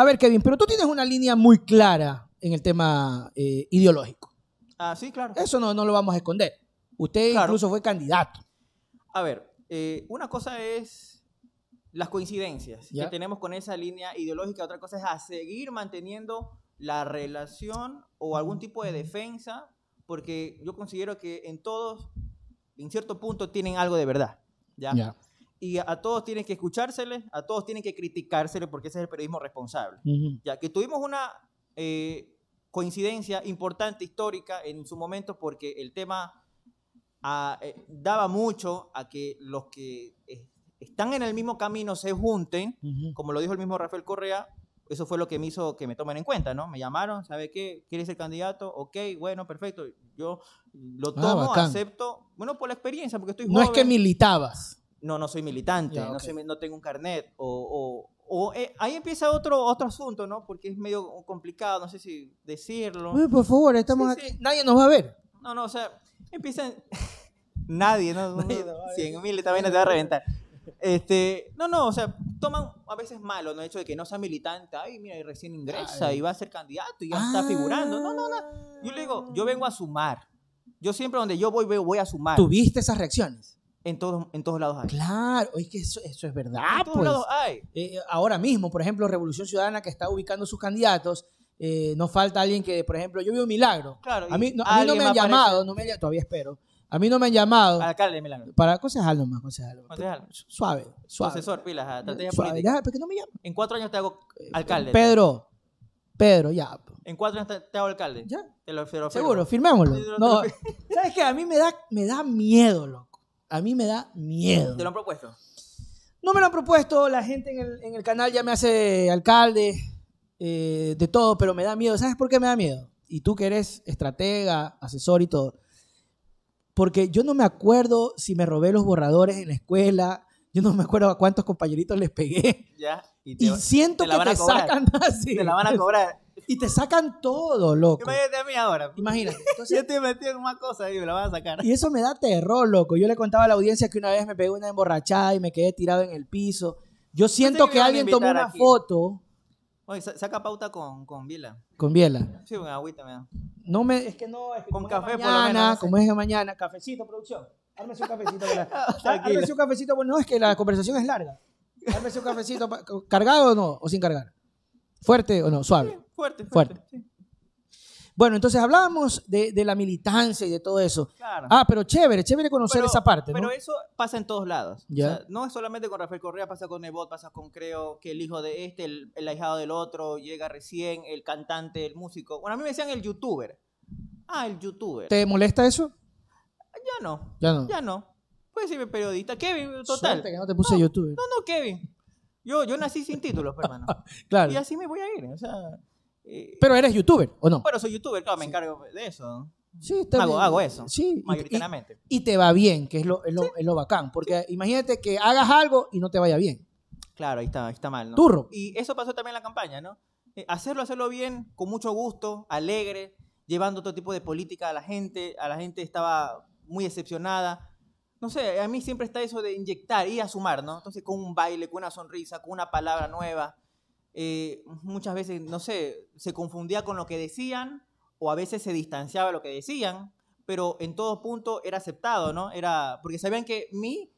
A ver, Kevin, pero tú tienes una línea muy clara en el tema eh, ideológico. Ah, sí, claro. Eso no, no lo vamos a esconder. Usted incluso fue candidato. A ver, eh, una cosa es las coincidencias que tenemos con esa línea ideológica, otra cosa es a seguir manteniendo la relación o algún tipo de defensa, porque yo considero que en todos, en cierto punto, tienen algo de verdad. ¿ya? ¿Ya? y a todos tienen que escuchárseles a todos tienen que criticárseles porque ese es el periodismo responsable. Ya que tuvimos una eh, coincidencia importante, histórica, en su momento, porque el tema ah, eh, daba mucho a que los que eh, están en el mismo camino se junten, como lo dijo el mismo Rafael Correa, eso fue lo que me hizo que me tomen en cuenta, ¿no? Me llamaron, ¿sabe qué? ¿Quieres ser candidato? Ok, bueno, perfecto. Yo lo ah, tomo, acepto, bueno, por la experiencia, porque estoy No es que militabas no, no soy militante, no, tengo un carnet, o, o, eh, ahí empieza otro, otro asunto, ¿no? Porque es medio complicado, no sé si decirlo. por favor, estamos aquí, nadie nos va a ver. No, no, o sea, empiezan, nadie, ¿no? no, mil, te va a reventar. Este, no, no, o sea, toman a veces malo, ¿no? El hecho de que no sea militante, ay, mira, y recién ingresa y va a ser candidato y ya está figurando. No, no, no. Yo le digo, yo vengo a sumar. Yo siempre donde yo voy, voy a sumar. ¿Tuviste esas reacciones? en todos, en todos lados hay. Claro, es que eso, eso es verdad. En todos pues. lados hay. Eh, eh, ahora mismo, por ejemplo, Revolución Ciudadana que está ubicando sus candidatos. Eh, no falta alguien que, por ejemplo, yo un Milagro. a mí no, a mí no me han llamado, no me, todavía espero. A mí no me han llamado. Alcalde de Milagro. Para aconsejarlo más, aconsejarlo. Suave, suave. Asesor, pilas, estrategia no me En cuatro años te hago eh, alcalde. Pedro, Pedro, ya. En cuatro años te hago alcalde. Ya. Seguro, firmémoslo. no, ¿sabes qué? A mí me da, me da miedo, loco. A mí me da miedo. ¿Te lo han propuesto? No me lo han propuesto, la gente en el, canal ya me hace alcalde, eh, de todo, pero me da miedo. ¿Sabes por qué me da miedo? Y tú que eres estratega, asesor y todo. Porque yo no me acuerdo si me robé los borradores en la escuela, yo no me acuerdo a cuántos compañeritos les pegué. y, siento que te sacan así. Te la van a cobrar y te sacan todo, loco. Imagínate a mí ahora. Imagínate. yo estoy metido en una cosa y me la van a sacar. Y eso me da terror, loco. Yo le contaba a la audiencia que una vez me pegué una emborrachada y me quedé tirado en el piso. Yo siento que, alguien tomó una foto. Oye, saca pauta con, con Biela. Con Biela. Sí, con agüita me da. No me, es que no, es que con café mañana, por Como es de mañana, cafecito, producción. Ármese un cafecito. Ármese un cafecito, bueno, no, es que la conversación es larga. Ármese un cafecito, ¿cargado o no? ¿O sin cargar? ¿Fuerte o no? ¿Suave? Fuerte, fuerte. Bueno, entonces hablábamos de, la militancia y de todo eso. Ah, pero chévere, chévere conocer esa parte. ¿no? Pero eso pasa en todos lados. ¿Ya? no es solamente con Rafael Correa, pasa con Nebot, pasa con Creo, que el hijo de este, el, el, ahijado del otro, llega recién, el cantante, el músico. Bueno, a mí me decían el youtuber. Ah, el youtuber. ¿Te molesta eso? Ya no. Ya no. Ya no. Puedes decirme periodista. Kevin, total. Suerte que no te puse no, youtuber. No, no, Kevin. Yo, yo nací sin títulos, hermano. claro. Y así me voy a ir. O sea, eh, Pero eres youtuber, ¿o no? Bueno, soy youtuber, claro, me encargo de eso. Sí, está hago, eso. Sí, mayoritariamente. Y, te va bien, que es lo, bacán. Porque imagínate que hagas algo y no te vaya bien. Claro, ahí está, está mal, ¿no? Turro. Y eso pasó también en la campaña, ¿no? Eh, hacerlo, hacerlo bien, con mucho gusto, alegre, llevando todo tipo de política a la gente. A la gente estaba muy decepcionada. No sé, a mí siempre está eso de inyectar y a sumar, ¿no? Entonces, con un baile, con una sonrisa, con una palabra nueva, eh, muchas veces, no sé, se confundía con lo que decían o a veces se distanciaba de lo que decían, pero en todo punto era aceptado, ¿no? Era, porque sabían que mi,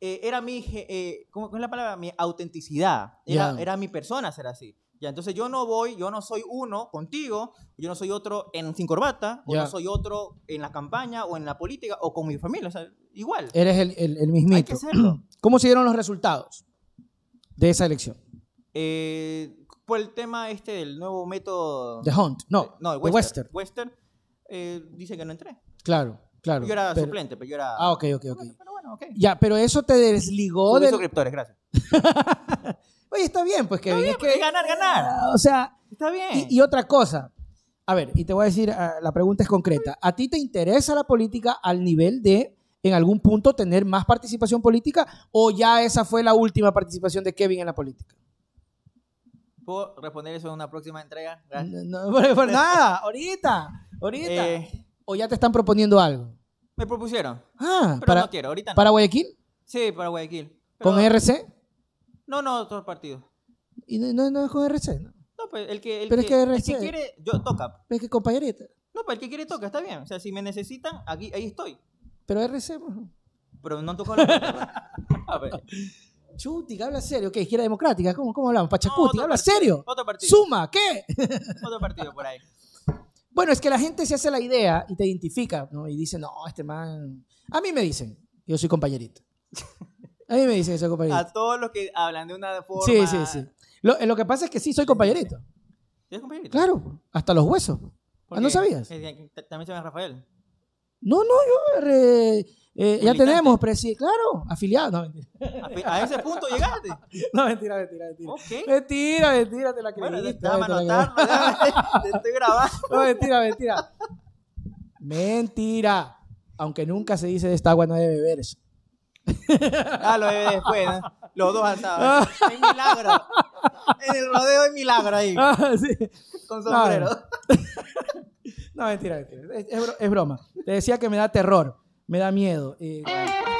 eh, era mi, eh, ¿cómo es la palabra? Mi autenticidad, era, era mi persona ser así. Ya, entonces yo no voy, yo no soy uno contigo, yo no soy otro en sin corbata, yo no soy otro en la campaña o en la política o con mi familia, igual. Eres el, el, el mismito. Hay que ¿Cómo se dieron los resultados de esa elección? Eh, por el tema este del nuevo método... de Hunt, no, eh, no Western. Western, eh, dice que no entré. Claro, claro. Yo era suplente, pero yo era... Ah, ok, ok, ok. Pero, bueno, ok. Ya, pero eso te desligó de... suscriptores, gracias. Oye, está bien, pues Kevin. que ganar, ganar. Ah, o sea, está bien. y, otra cosa. A ver, y te voy a decir, ah, la pregunta es concreta. ¿A ti te interesa la política al nivel de, en algún punto, tener más participación política o ya esa fue la última participación de Kevin en la política? ¿Puedo responder eso en una próxima entrega? No, nada, ahorita, ahorita. Eh, ¿O ya te están proponiendo algo? Me propusieron. Ah, para, no quiero, ahorita ¿Para Guayaquil? Sí, para Guayaquil. ¿Con RC? No, no, otro partido. ¿Y no, es con RC? No, pues el que, el pero que, es que, RC, el que quiere, yo toca. es que compañerita. No, pero pues, el que quiere toca, está bien. O sea, si me necesitan, aquí, ahí estoy. Pero RC, pues. Pero no han tocado la pues. A ver que habla serio. ¿Qué? Izquierda Democrática. ¿Cómo, cómo hablamos? Pachacuti, habla serio. Otro partido. Suma, ¿qué? Otro partido por ahí. Bueno, es que la gente se hace la idea y te identifica, ¿no? Y dice, no, este man. A mí me dicen, yo soy compañerito. A mí me dicen que soy compañerito. A todos los que hablan de una forma. Sí, sí, sí. Lo, que pasa es que sí, soy compañerito. ¿Eres compañerito? Claro, hasta los huesos. Ah, ¿No sabías? También se llama Rafael. No, no, yo. Eh, ya tenemos, claro, afiliado. A, ese punto llegaste. No, mentira, mentira, mentira. Mentira, mentira, te la creí. Bueno, te estoy grabando. No, mentira, mentira. mentira. Aunque nunca se dice de esta agua no debe eso Ah, lo bebe después, ¿eh? Los dos atados. Es milagro. En el rodeo hay milagro ahí. Ah, Con sombrero. No, mentira, mentira. Es, es, broma. Te decía que me da terror me da miedo. Eh,